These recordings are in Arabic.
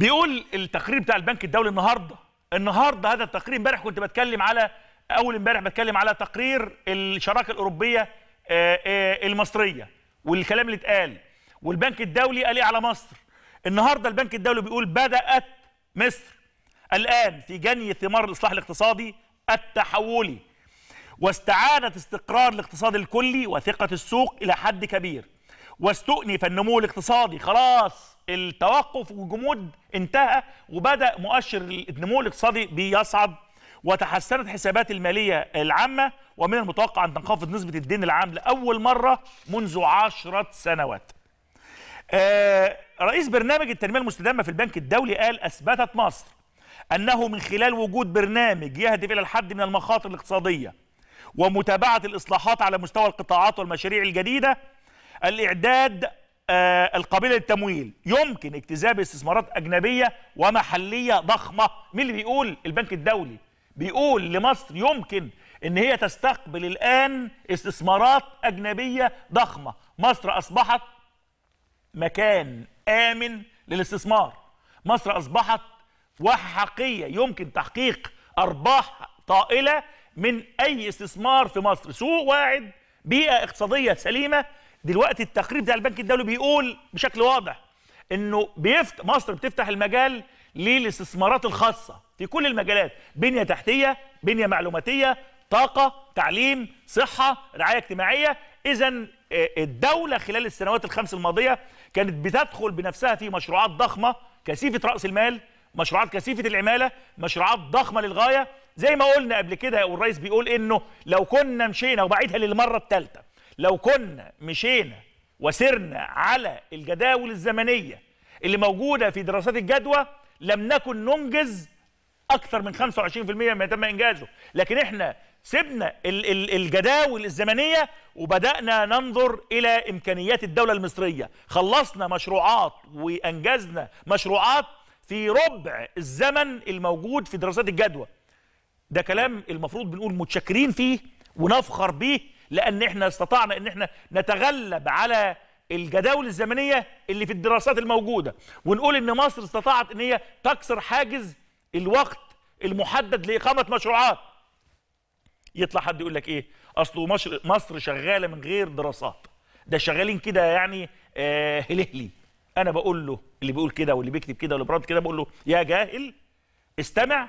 بيقول التقرير بتاع البنك الدولي النهارده النهارده هذا التقرير امبارح كنت بتكلم على اول امبارح بتكلم على تقرير الشراكه الاوروبيه آه، آه، المصريه والكلام اللي اتقال والبنك الدولي قال ايه على مصر النهارده البنك الدولي بيقول بدات مصر الان في جني ثمار الاصلاح الاقتصادي التحولي واستعادت استقرار الاقتصاد الكلي وثقه السوق الى حد كبير واستؤنف النمو الاقتصادي خلاص التوقف والجمود انتهى وبدا مؤشر النمو الاقتصادي بيصعد وتحسنت حسابات الماليه العامه ومن المتوقع ان تنخفض نسبه الدين العام لاول مره منذ عشرة سنوات آه، رئيس برنامج التنميه المستدامه في البنك الدولي قال اثبتت مصر انه من خلال وجود برنامج يهدف الى الحد من المخاطر الاقتصاديه ومتابعه الاصلاحات على مستوى القطاعات والمشاريع الجديده الإعداد آه، القابلة للتمويل يمكن اجتذاب استثمارات أجنبية ومحلية ضخمة مين اللي بيقول البنك الدولي بيقول لمصر يمكن ان هي تستقبل الان استثمارات اجنبيه ضخمه مصر اصبحت مكان امن للاستثمار مصر اصبحت وحقيقيه يمكن تحقيق ارباح طائله من اي استثمار في مصر سوق واعد بيئه اقتصاديه سليمه دلوقتي التقرير بتاع البنك الدولي بيقول بشكل واضح انه بيفت مصر بتفتح المجال للاستثمارات الخاصه في كل المجالات بنيه تحتيه بنيه معلوماتيه طاقه تعليم صحه رعايه اجتماعيه اذا آه، الدوله خلال السنوات الخمس الماضيه كانت بتدخل بنفسها في مشروعات ضخمه كثيفه راس المال مشروعات كثيفه العماله مشروعات ضخمه للغايه زي ما قلنا قبل كده والرئيس بيقول انه لو كنا مشينا وبعيدها للمره الثالثه لو كنا مشينا وسرنا على الجداول الزمنية اللي موجودة في دراسات الجدوى لم نكن ننجز أكثر من 25% مما تم إنجازه لكن إحنا سبنا الجداول الزمنية وبدأنا ننظر إلى إمكانيات الدولة المصرية خلصنا مشروعات وأنجزنا مشروعات في ربع الزمن الموجود في دراسات الجدوى ده كلام المفروض بنقول متشكرين فيه ونفخر بيه لان احنا استطعنا ان احنا نتغلب على الجداول الزمنيه اللي في الدراسات الموجوده ونقول ان مصر استطاعت ان هي تكسر حاجز الوقت المحدد لاقامه مشروعات يطلع حد يقول لك ايه اصله مصر مصر شغاله من غير دراسات ده شغالين كده يعني آه هلهلي انا بقول له اللي بيقول كده واللي بيكتب كده واللي براد كده بقول له يا جاهل استمع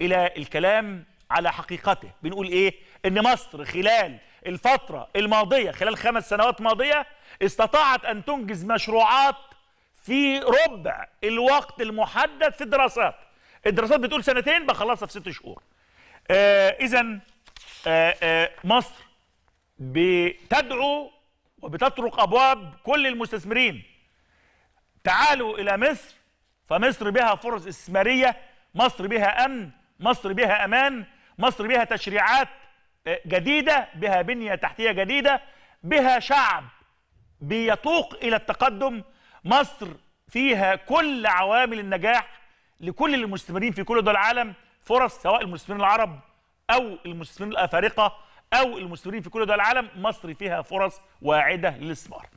الى الكلام على حقيقته بنقول ايه ان مصر خلال الفترة الماضية خلال خمس سنوات ماضية استطاعت ان تنجز مشروعات في ربع الوقت المحدد في الدراسات الدراسات بتقول سنتين بخلصها في ست شهور آه اذا آه آه مصر بتدعو وبتطرق ابواب كل المستثمرين تعالوا الى مصر فمصر بها فرص استثماريه مصر بها امن مصر بها امان مصر بها تشريعات جديدة بها بنية تحتية جديدة بها شعب بيتوق إلى التقدم مصر فيها كل عوامل النجاح لكل المستثمرين في كل دول العالم فرص سواء المستثمرين العرب أو المستثمرين الأفارقة أو المستثمرين في كل دول العالم مصر فيها فرص واعدة للاستثمار